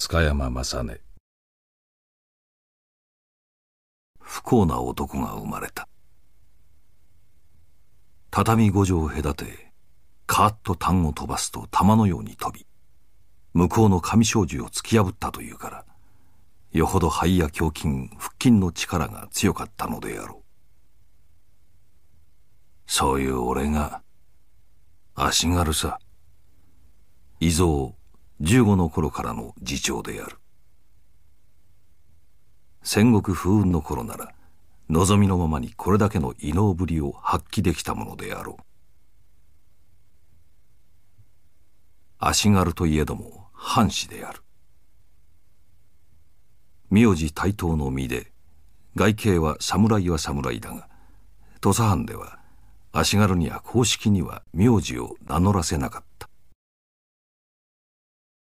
塚山正音不幸な男が生まれた畳五畳隔てカーッと単を飛ばすと玉のように飛び向こうの上障子を突き破ったというからよほど肺や胸筋腹筋の力が強かったのであろうそういう俺が足軽さ伊蔵15の頃からの次長である戦国風雲の頃なら望みのままにこれだけの異能ぶりを発揮できたものであろう足軽といえども藩士である名字対等の身で外形は侍は侍だが土佐藩では足軽には公式には名字を名乗らせなかった